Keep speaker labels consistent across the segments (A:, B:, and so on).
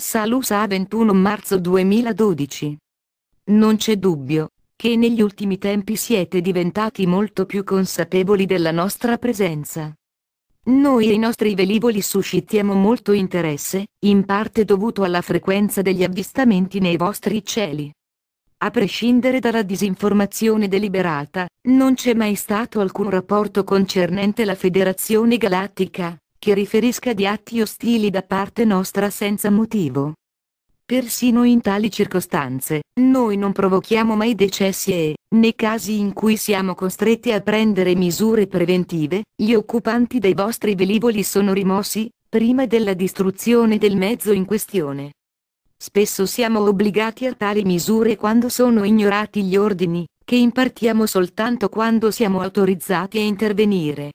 A: Salusa 21 marzo 2012. Non c'è dubbio che negli ultimi tempi siete diventati molto più consapevoli della nostra presenza. Noi e i nostri velivoli suscitiamo molto interesse, in parte dovuto alla frequenza degli avvistamenti nei vostri cieli. A prescindere dalla disinformazione deliberata, non c'è mai stato alcun rapporto concernente la Federazione Galattica, che riferisca di atti ostili da parte nostra senza motivo. Persino in tali circostanze, noi non provochiamo mai decessi e, nei casi in cui siamo costretti a prendere misure preventive, gli occupanti dei vostri velivoli sono rimossi, prima della distruzione del mezzo in questione. Spesso siamo obbligati a tali misure quando sono ignorati gli ordini, che impartiamo soltanto quando siamo autorizzati a intervenire.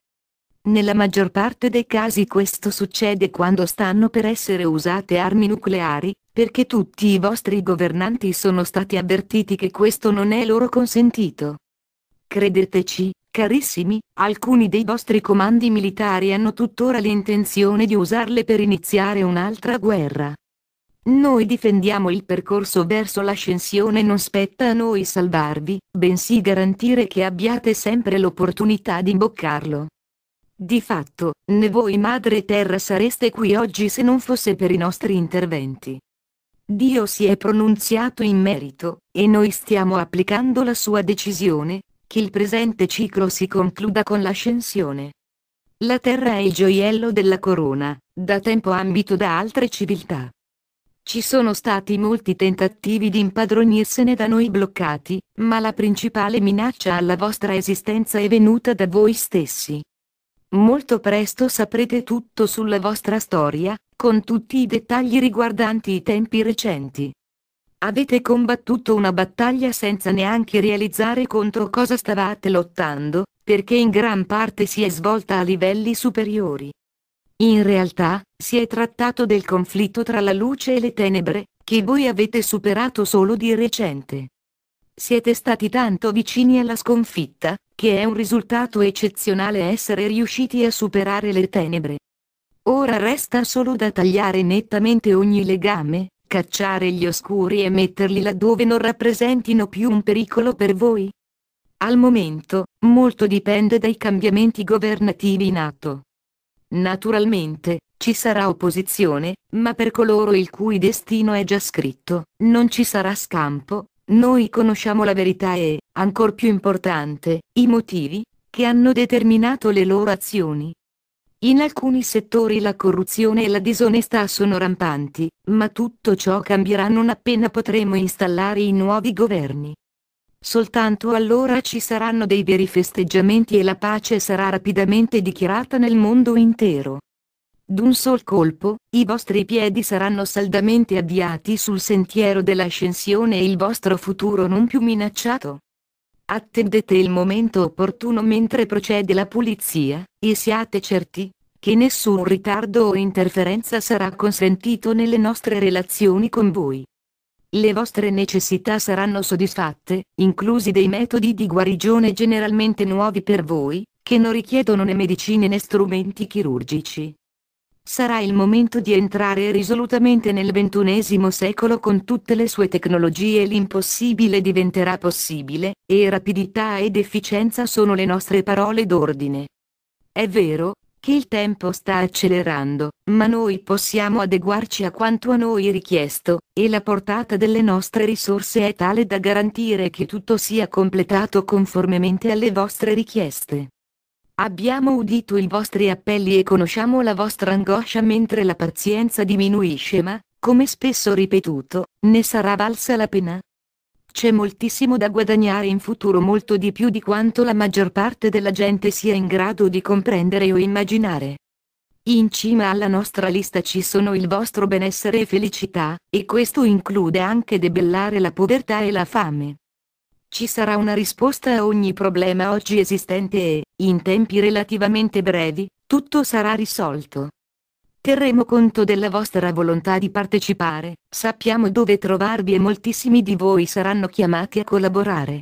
A: Nella maggior parte dei casi questo succede quando stanno per essere usate armi nucleari, perché tutti i vostri governanti sono stati avvertiti che questo non è loro consentito. Credeteci, carissimi, alcuni dei vostri comandi militari hanno tuttora l'intenzione di usarle per iniziare un'altra guerra. Noi difendiamo il percorso verso l'ascensione e non spetta a noi salvarvi, bensì garantire che abbiate sempre l'opportunità di imboccarlo. Di fatto, né voi madre terra sareste qui oggi se non fosse per i nostri interventi. Dio si è pronunziato in merito, e noi stiamo applicando la sua decisione, che il presente ciclo si concluda con l'ascensione. La terra è il gioiello della corona, da tempo ambito da altre civiltà. Ci sono stati molti tentativi di impadronirsene da noi bloccati, ma la principale minaccia alla vostra esistenza è venuta da voi stessi. Molto presto saprete tutto sulla vostra storia, con tutti i dettagli riguardanti i tempi recenti. Avete combattuto una battaglia senza neanche realizzare contro cosa stavate lottando, perché in gran parte si è svolta a livelli superiori. In realtà, si è trattato del conflitto tra la luce e le tenebre, che voi avete superato solo di recente. Siete stati tanto vicini alla sconfitta, che è un risultato eccezionale essere riusciti a superare le tenebre. Ora resta solo da tagliare nettamente ogni legame, cacciare gli oscuri e metterli laddove non rappresentino più un pericolo per voi. Al momento, molto dipende dai cambiamenti governativi in atto. Naturalmente, ci sarà opposizione, ma per coloro il cui destino è già scritto, non ci sarà scampo, noi conosciamo la verità e, ancor più importante, i motivi che hanno determinato le loro azioni. In alcuni settori la corruzione e la disonestà sono rampanti, ma tutto ciò cambierà non appena potremo installare i nuovi governi. Soltanto allora ci saranno dei veri festeggiamenti e la pace sarà rapidamente dichiarata nel mondo intero. D'un sol colpo, i vostri piedi saranno saldamente avviati sul sentiero dell'ascensione e il vostro futuro non più minacciato. Attendete il momento opportuno mentre procede la pulizia, e siate certi che nessun ritardo o interferenza sarà consentito nelle nostre relazioni con voi. Le vostre necessità saranno soddisfatte, inclusi dei metodi di guarigione generalmente nuovi per voi, che non richiedono né medicine né strumenti chirurgici. Sarà il momento di entrare risolutamente nel ventunesimo secolo con tutte le sue tecnologie l'impossibile diventerà possibile, e rapidità ed efficienza sono le nostre parole d'ordine. È vero, che il tempo sta accelerando, ma noi possiamo adeguarci a quanto a noi richiesto, e la portata delle nostre risorse è tale da garantire che tutto sia completato conformemente alle vostre richieste. Abbiamo udito i vostri appelli e conosciamo la vostra angoscia mentre la pazienza diminuisce ma, come spesso ripetuto, ne sarà valsa la pena. C'è moltissimo da guadagnare in futuro molto di più di quanto la maggior parte della gente sia in grado di comprendere o immaginare. In cima alla nostra lista ci sono il vostro benessere e felicità, e questo include anche debellare la povertà e la fame. Ci sarà una risposta a ogni problema oggi esistente e, in tempi relativamente brevi, tutto sarà risolto. Terremo conto della vostra volontà di partecipare, sappiamo dove trovarvi e moltissimi di voi saranno chiamati a collaborare.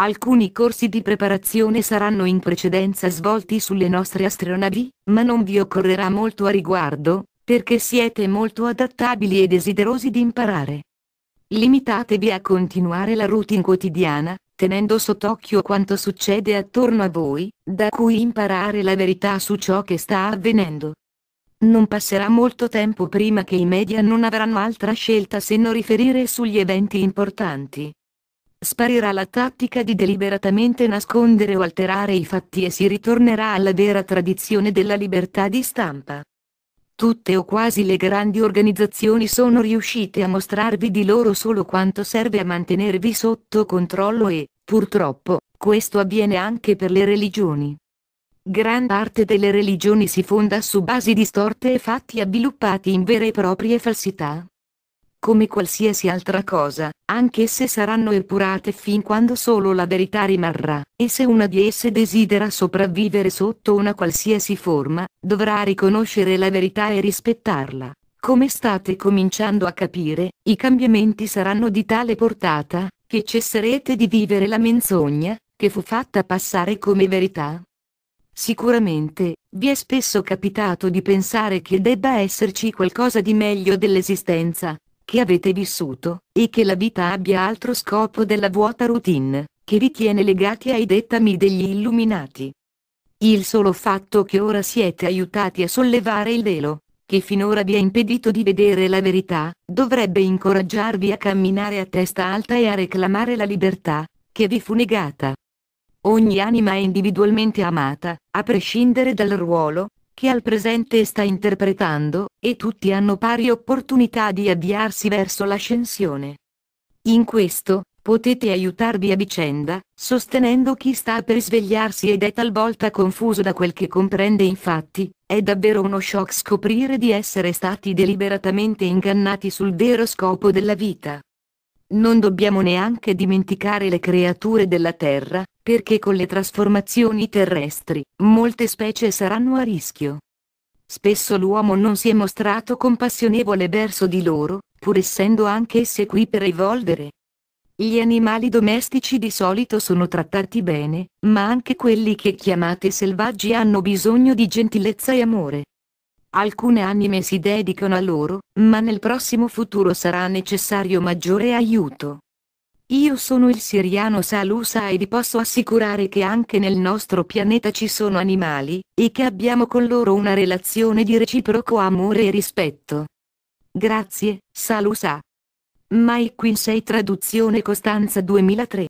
A: Alcuni corsi di preparazione saranno in precedenza svolti sulle nostre astronavi, ma non vi occorrerà molto a riguardo, perché siete molto adattabili e desiderosi di imparare. Limitatevi a continuare la routine quotidiana, tenendo sott'occhio quanto succede attorno a voi, da cui imparare la verità su ciò che sta avvenendo. Non passerà molto tempo prima che i media non avranno altra scelta se non riferire sugli eventi importanti. Sparirà la tattica di deliberatamente nascondere o alterare i fatti e si ritornerà alla vera tradizione della libertà di stampa. Tutte o quasi le grandi organizzazioni sono riuscite a mostrarvi di loro solo quanto serve a mantenervi sotto controllo e, purtroppo, questo avviene anche per le religioni. Gran parte delle religioni si fonda su basi distorte e fatti avviluppati in vere e proprie falsità. Come qualsiasi altra cosa, anche anch'esse saranno epurate fin quando solo la verità rimarrà, e se una di esse desidera sopravvivere sotto una qualsiasi forma, dovrà riconoscere la verità e rispettarla. Come state cominciando a capire, i cambiamenti saranno di tale portata, che cesserete di vivere la menzogna, che fu fatta passare come verità. Sicuramente, vi è spesso capitato di pensare che debba esserci qualcosa di meglio dell'esistenza, che avete vissuto, e che la vita abbia altro scopo della vuota routine, che vi tiene legati ai dettami degli illuminati. Il solo fatto che ora siete aiutati a sollevare il velo, che finora vi ha impedito di vedere la verità, dovrebbe incoraggiarvi a camminare a testa alta e a reclamare la libertà, che vi fu negata. Ogni anima è individualmente amata, a prescindere dal ruolo, che al presente sta interpretando, e tutti hanno pari opportunità di avviarsi verso l'ascensione. In questo, potete aiutarvi a vicenda, sostenendo chi sta per svegliarsi ed è talvolta confuso da quel che comprende infatti, è davvero uno shock scoprire di essere stati deliberatamente ingannati sul vero scopo della vita. Non dobbiamo neanche dimenticare le creature della terra, perché con le trasformazioni terrestri, molte specie saranno a rischio. Spesso l'uomo non si è mostrato compassionevole verso di loro, pur essendo anche esse qui per evolvere. Gli animali domestici di solito sono trattati bene, ma anche quelli che chiamate selvaggi hanno bisogno di gentilezza e amore. Alcune anime si dedicano a loro, ma nel prossimo futuro sarà necessario maggiore aiuto. Io sono il siriano Salusa e vi posso assicurare che anche nel nostro pianeta ci sono animali, e che abbiamo con loro una relazione di reciproco amore e rispetto. Grazie, Salusa. Mike Quincy traduzione Costanza 2003